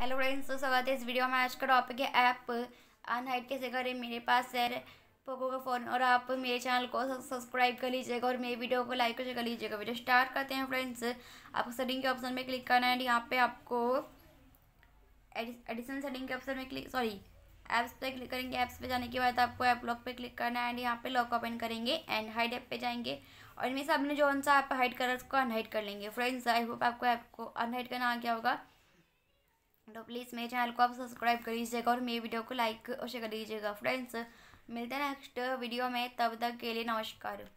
hello friends तो स्वागत है इस वीडियो में आज का टॉपिक है ऐप अनहाइट कैसे करें मेरे पास है पोको का फ़ोन और आप मेरे चैनल को सब्सक्राइब कर लीजिएगा और मेरी वीडियो को लाइक कर लीजिएगा वीडियो स्टार्ट करते हैं फ्रेंड्स आपको सेटिंग के ऑप्शन में क्लिक करना है यहाँ पे आपको एडिशन सेटिंग के ऑप्शन में क्लिक सॉरी ऐप्स पे क्लिक करेंगे ऐप्स पे जाने के बाद आपको ऐप लॉक पे क्लिक करना है एंड यहाँ पे लॉक ओपन करेंगे एंड हाइड ऐप पे जाएंगे और इनमें से आपने जो सा ऐप हाइड करा उसको अनहाइड कर लेंगे फ्रेंड्स आई होप आपको ऐप को अनहाइड करना आ गया होगा तो प्लीज़ मेरे चैनल को आप सब्सक्राइब कर लीजिएगा और मेरी वीडियो को लाइक शेयर कर दीजिएगा फ्रेंड्स मिलते हैं नेक्स्ट वीडियो में तब तक के लिए नमस्कार